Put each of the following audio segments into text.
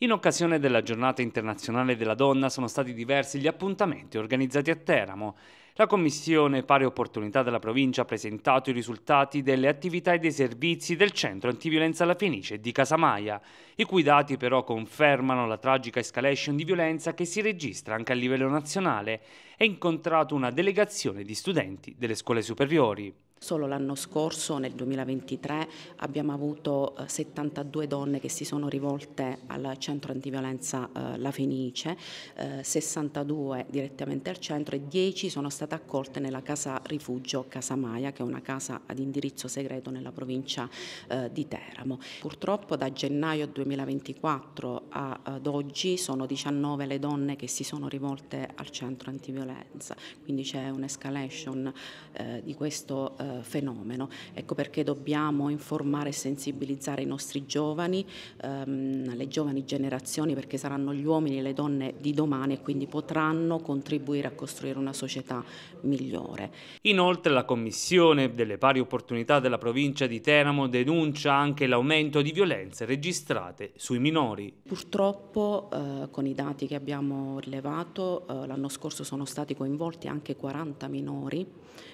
In occasione della giornata internazionale della donna sono stati diversi gli appuntamenti organizzati a Teramo. La Commissione Pari Opportunità della provincia ha presentato i risultati delle attività e dei servizi del Centro Antiviolenza alla Fenice di Casamaia, i cui dati però confermano la tragica escalation di violenza che si registra anche a livello nazionale e incontrato una delegazione di studenti delle scuole superiori. Solo l'anno scorso, nel 2023, abbiamo avuto 72 eh, donne che si sono rivolte al centro antiviolenza eh, La Fenice, eh, 62 direttamente al centro e 10 sono state accolte nella casa rifugio Casamaia, che è una casa ad indirizzo segreto nella provincia eh, di Teramo. Purtroppo da gennaio 2024 a, ad oggi sono 19 le donne che si sono rivolte al centro antiviolenza, quindi c'è un'escalation eh, di questo eh, eh, fenomeno. Ecco perché dobbiamo informare e sensibilizzare i nostri giovani, ehm, le giovani generazioni, perché saranno gli uomini e le donne di domani e quindi potranno contribuire a costruire una società migliore. Inoltre la Commissione delle pari opportunità della provincia di Teramo denuncia anche l'aumento di violenze registrate sui minori. Purtroppo eh, con i dati che abbiamo rilevato eh, l'anno scorso sono stati coinvolti anche 40 minori,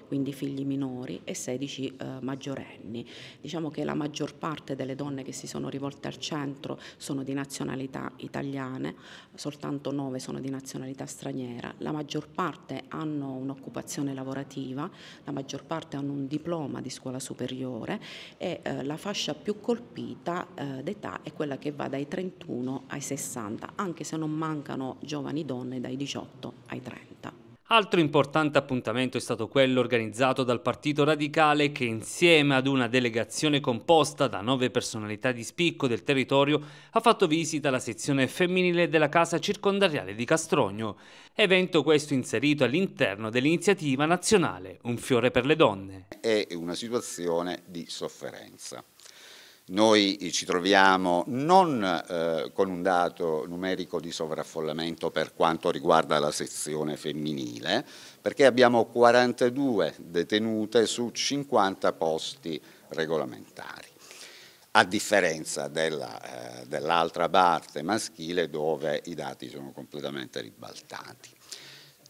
quindi figli minori, e 16 eh, maggiorenni. Diciamo che la maggior parte delle donne che si sono rivolte al centro sono di nazionalità italiane, soltanto 9 sono di nazionalità straniera, la maggior parte hanno un'occupazione lavorativa, la maggior parte hanno un diploma di scuola superiore e eh, la fascia più colpita eh, d'età è quella che va dai 31 ai 60, anche se non mancano giovani donne dai 18 ai 30. Altro importante appuntamento è stato quello organizzato dal Partito Radicale che insieme ad una delegazione composta da nove personalità di spicco del territorio ha fatto visita alla sezione femminile della Casa Circondariale di Castrogno. Evento questo inserito all'interno dell'iniziativa nazionale Un fiore per le donne. È una situazione di sofferenza. Noi ci troviamo non eh, con un dato numerico di sovraffollamento per quanto riguarda la sezione femminile, perché abbiamo 42 detenute su 50 posti regolamentari, a differenza eh, dell'altra eh, dell parte maschile dove i dati sono completamente ribaltati.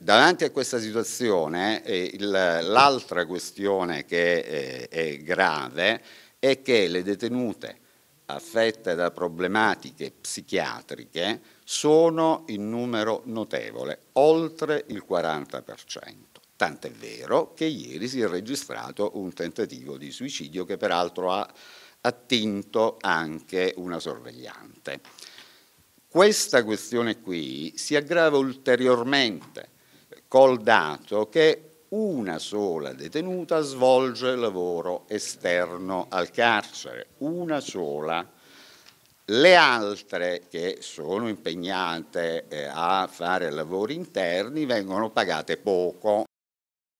Davanti a questa situazione eh, l'altra questione che eh, è grave è che le detenute affette da problematiche psichiatriche sono in numero notevole, oltre il 40%. Tant'è vero che ieri si è registrato un tentativo di suicidio che peraltro ha attinto anche una sorvegliante. Questa questione qui si aggrava ulteriormente col dato che una sola detenuta svolge lavoro esterno al carcere, una sola. Le altre che sono impegnate eh, a fare lavori interni vengono pagate poco.